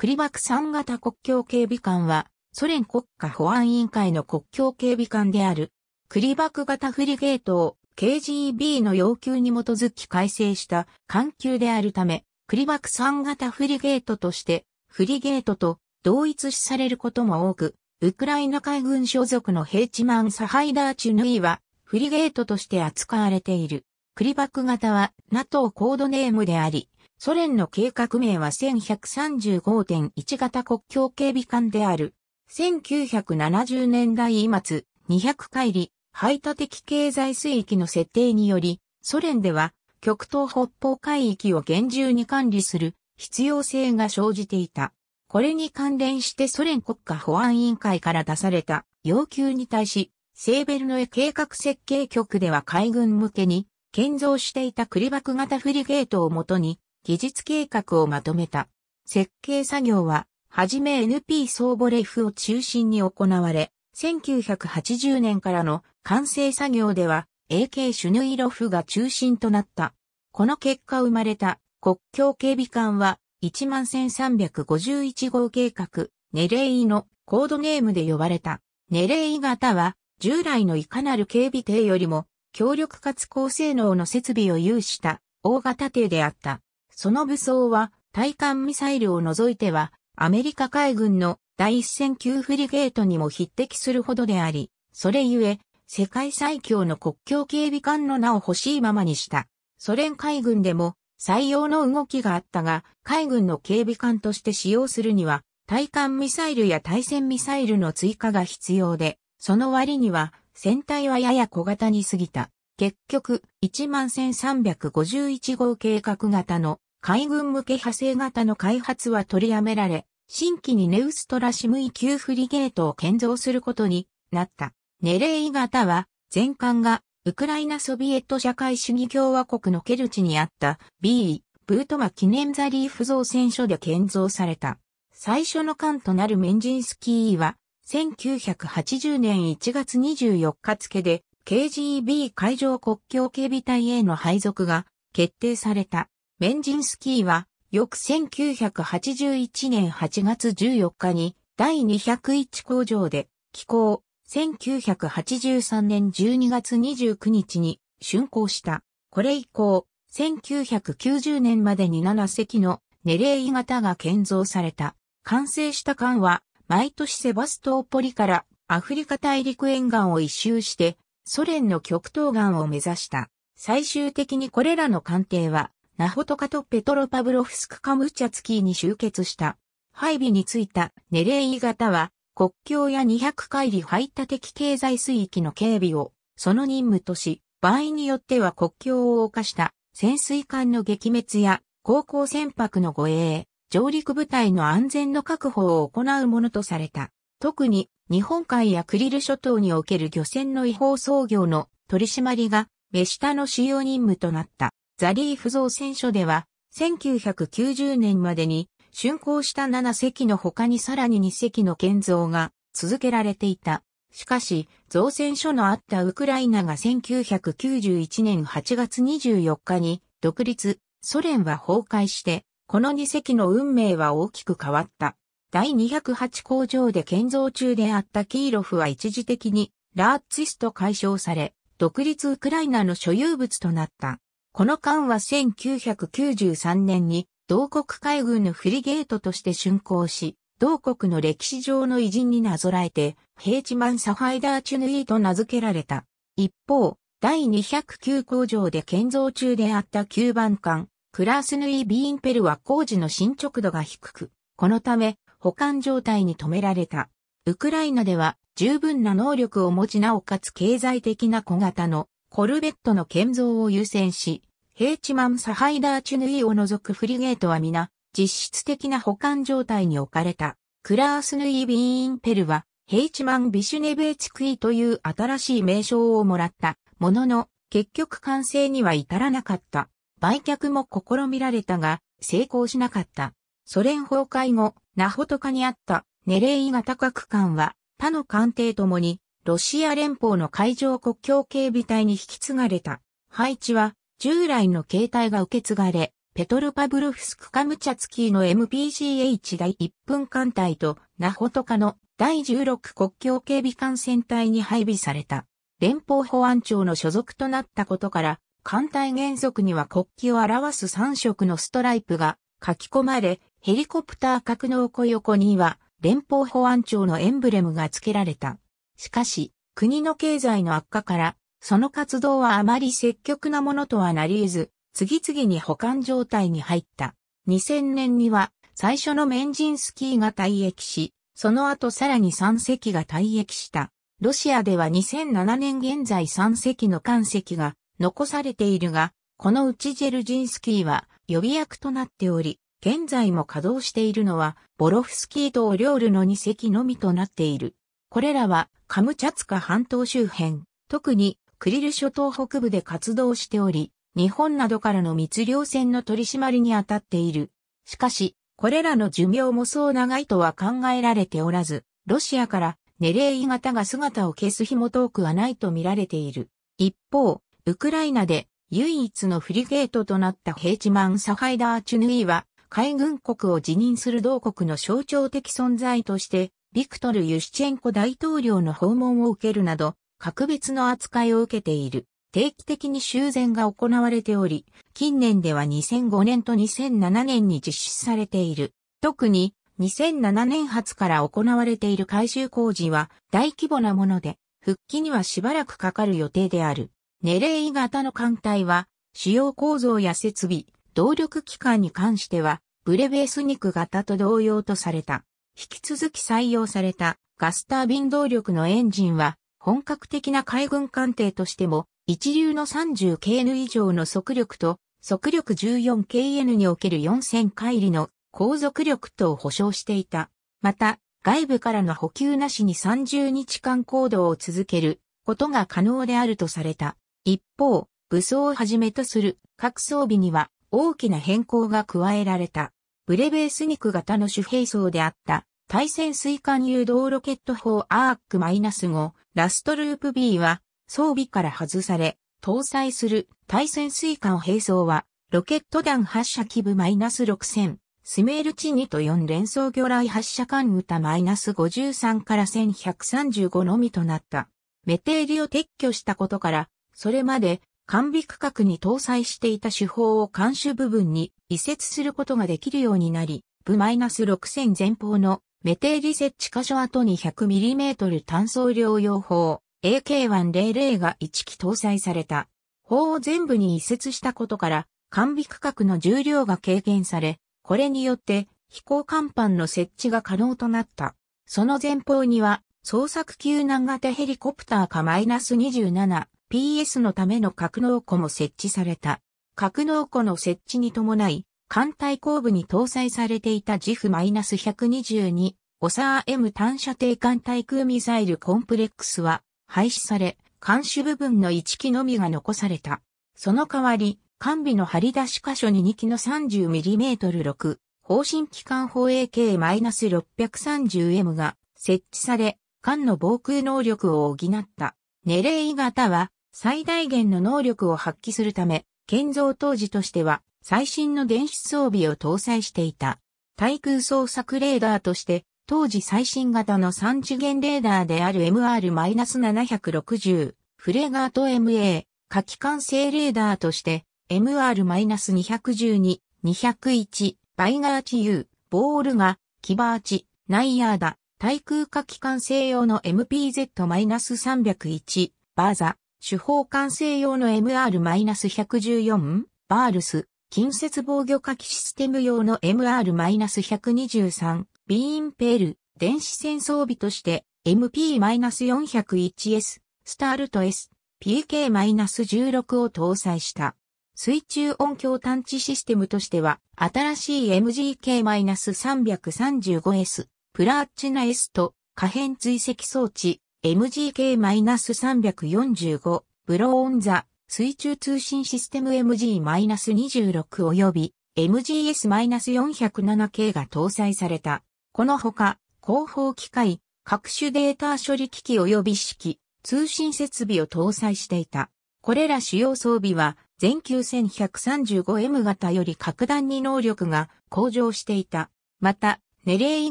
クリバク3型国境警備官は、ソ連国家保安委員会の国境警備官である、クリバク型フリゲートを KGB の要求に基づき改正した環球であるため、クリバク3型フリゲートとして、フリゲートと同一視されることも多く、ウクライナ海軍所属のヘイチマン・サハイダーチュヌイは、フリゲートとして扱われている。クリバク型は NATO コードネームであり、ソ連の計画名は1135.1型国境警備艦である。1970年代末、200回里、排他的経済水域の設定により、ソ連では極東北方海域を厳重に管理する必要性が生じていた。これに関連してソ連国家保安委員会から出された要求に対し、セーベルノエ計画設計局では海軍向けに建造していたクリバク型フリゲートをもとに技術計画をまとめた。設計作業は、はじめ NP 総ボレフを中心に行われ、1980年からの完成作業では AK シュヌイロフが中心となった。この結果生まれた国境警備艦は11351号計画、ネレイのコードネームで呼ばれた。ネレイ型は従来のいかなる警備艇よりも強力かつ高性能の設備を有した大型艇であった。その武装は、対艦ミサイルを除いては、アメリカ海軍の第一戦級フリゲートにも匹敵するほどであり、それゆえ、世界最強の国境警備艦の名を欲しいままにした。ソ連海軍でも採用の動きがあったが、海軍の警備艦として使用するには、対艦ミサイルや対戦ミサイルの追加が必要で、その割には、船体はやや小型に過ぎた。結局、1万1351号計画型の海軍向け派生型の開発は取りやめられ、新規にネウストラシムイ級フリゲートを建造することになった。ネレイ型は、全艦がウクライナソビエット社会主義共和国のケルチにあった B、ブートマ記念ザリーフ造船所で建造された。最初の艦となるメンジンスキーは、1980年1月24日付で KGB 海上国境警備隊への配属が決定された。メンジンスキーは、翌1981年8月14日に第201工場で寄港、1983年12月29日に竣工した。これ以降、1990年までに7隻のネレイ型が建造された。完成した艦は、毎年セバストーポリからアフリカ大陸沿岸を一周して、ソ連の極東岸を目指した。最終的にこれらの艦艇は、ナホトカとペトロパブロフスクカムチャツキーに集結した。配備についたネレイ型は、国境や200海里排他的経済水域の警備を、その任務とし、場合によっては国境を犯した潜水艦の撃滅や航行船舶の護衛、上陸部隊の安全の確保を行うものとされた。特に日本海やクリル諸島における漁船の違法操業の取り締まりが目下の主要任務となった。ザリーフ造船所では、1990年までに、竣工した7隻の他にさらに2隻の建造が続けられていた。しかし、造船所のあったウクライナが1991年8月24日に独立、ソ連は崩壊して、この2隻の運命は大きく変わった。第208工場で建造中であったキーロフは一時的にラーツィスト解消され、独立ウクライナの所有物となった。この艦は1993年に、同国海軍のフリゲートとして竣工し、同国の歴史上の偉人になぞらえて、ヘイチマン・サファイダー・チュヌイと名付けられた。一方、第209工場で建造中であった9番艦、クラースヌイ・ビーンペルは工事の進捗度が低く、このため、保管状態に止められた。ウクライナでは、十分な能力を持ちなおかつ経済的な小型のコルベットの建造を優先し、ヘーチマン・サハイダーチュヌイを除くフリゲートは皆、実質的な保管状態に置かれた。クラースヌイ・ビーンペルは、ヘイチマン・ビシュネベーツクイという新しい名称をもらった。ものの、結局完成には至らなかった。売却も試みられたが、成功しなかった。ソ連崩壊後、ナホトカにあったネレイ型各艦は、他の艦艇ともに、ロシア連邦の海上国境警備隊に引き継がれた。配置は、従来の形態が受け継がれ、ペトルパブロフスクカムチャツキーの MPGH 第1分艦隊とナホトカの第16国境警備艦船隊に配備された。連邦保安庁の所属となったことから、艦隊原則には国旗を表す3色のストライプが書き込まれ、ヘリコプター格納庫横には連邦保安庁のエンブレムが付けられた。しかし、国の経済の悪化からその活動はあまり積極なものとはなり得ず、次々に保管状態に入った。2000年には最初のメンジンスキーが退役し、その後さらに3隻が退役した。ロシアでは2007年現在3隻の艦隻が残されているが、このうちジェルジンスキーは予備役となっており、現在も稼働しているのは、ボロフスキーとオリョールの2隻のみとなっている。これらは、カムチャツカ半島周辺、特にクリル諸島北部で活動しており、日本などからの密漁船の取り締まりに当たっている。しかし、これらの寿命もそう長いとは考えられておらず、ロシアからネレイ型が姿を消す日も遠くはないと見られている。一方、ウクライナで唯一のフリゲートとなったヘイチマン・サハイダー・チュヌイは、海軍国を辞任する同国の象徴的存在として、ビクトル・ユシチェンコ大統領の訪問を受けるなど、格別の扱いを受けている。定期的に修繕が行われており、近年では2005年と2007年に実施されている。特に2007年発から行われている改修工事は大規模なもので、復帰にはしばらくかかる予定である。ネレイ型の艦隊は、主要構造や設備、動力機関に関しては、ブレベース肉型と同様とされた。引き続き採用されたガスタービン動力のエンジンは、本格的な海軍艦艇としても、一流の 30KN 以上の速力と、速力 14KN における4000海里の航続力とを保証していた。また、外部からの補給なしに30日間行動を続けることが可能であるとされた。一方、武装をはじめとする各装備には大きな変更が加えられた。ブレベース肉型の主兵装であった対戦水管誘導ロケット砲アーナク -5 ラストループ B は装備から外され、搭載する対潜水艦並走は、ロケット弾発射機部マイ -6000、スメールチ2と4連装魚雷発射艦歌 -53 から1135のみとなった。メテーリを撤去したことから、それまで完備区画に搭載していた手法を監視部分に移設することができるようになり、部マイ -6000 前方のメテーリ設置箇所後に 100mm 単素量用砲 AK100 が1機搭載された。砲を全部に移設したことから、完備区画の重量が軽減され、これによって飛行甲板の設置が可能となった。その前方には、捜索救難型ヘリコプターか -27PS のための格納庫も設置された。格納庫の設置に伴い、艦隊後部に搭載されていたジフ -122 オサー M 単射程艦対空ミサイルコンプレックスは廃止され、艦首部分の1機のみが残された。その代わり、艦尾の張り出し箇所に2機の 30mm6 方針機関砲 AK-630M が設置され、艦の防空能力を補った。ネレイ型は最大限の能力を発揮するため、建造当時としては最新の電子装備を搭載していた。対空捜索レーダーとして、当時最新型の3次元レーダーである MR-760、フレガート MA、火器管制レーダーとして、MR-212、201、バイガーチ U、ボールが、キバーチ、ナイヤーダ、対空火器管制用の MPZ-301、バーザ、手法管制用の MR-114、バールス、近接防御火器システム用の MR-123 B インペール電子戦装備として MP-401S スタールト S PK-16 を搭載した。水中音響探知システムとしては、新しい MGK-335S、プラーチナ S と可変追跡装置 MGK-345、ブローンザ水中通信システム MG-26 及び MGS-407 系が搭載された。このほか、広報機械、各種データ処理機器及び式、通信設備を搭載していた。これら主要装備は、全9 1 3 5 m 型より格段に能力が向上していた。また、ネレイ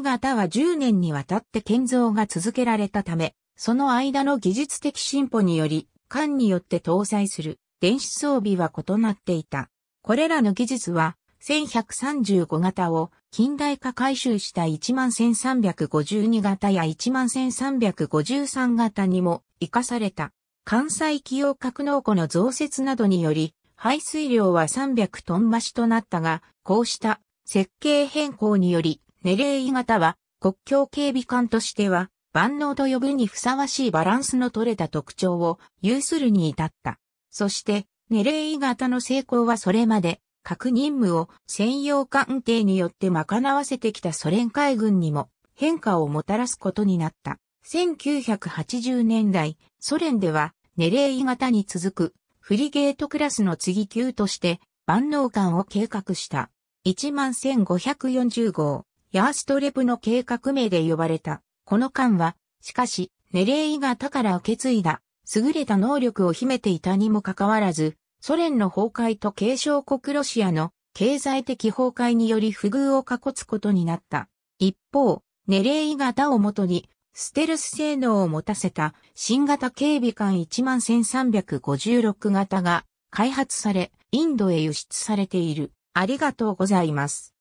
型は10年にわたって建造が続けられたため、その間の技術的進歩により、艦によって搭載する電子装備は異なっていた。これらの技術は、1135型を近代化改修した11352型や11353型にも活かされた。関西企業格納庫の増設などにより、排水量は300トン増しとなったが、こうした設計変更により、ネレイ型は国境警備艦としては万能と呼ぶにふさわしいバランスの取れた特徴を有するに至った。そして、ネレイ型の成功はそれまで、各任務を専用艦艇によって賄わせてきたソ連海軍にも変化をもたらすことになった。1980年代、ソ連では、ネレイ型に続くフリゲートクラスの次級として万能艦を計画した。11540号、ヤーストレプの計画名で呼ばれた。この間は、しかし、ネレイが他から受け継いだ、優れた能力を秘めていたにもかかわらず、ソ連の崩壊と継承国ロシアの経済的崩壊により不遇を囲つことになった。一方、ネレイ型をもとに、ステルス性能を持たせた新型警備艦11356型が開発され、インドへ輸出されている。ありがとうございます。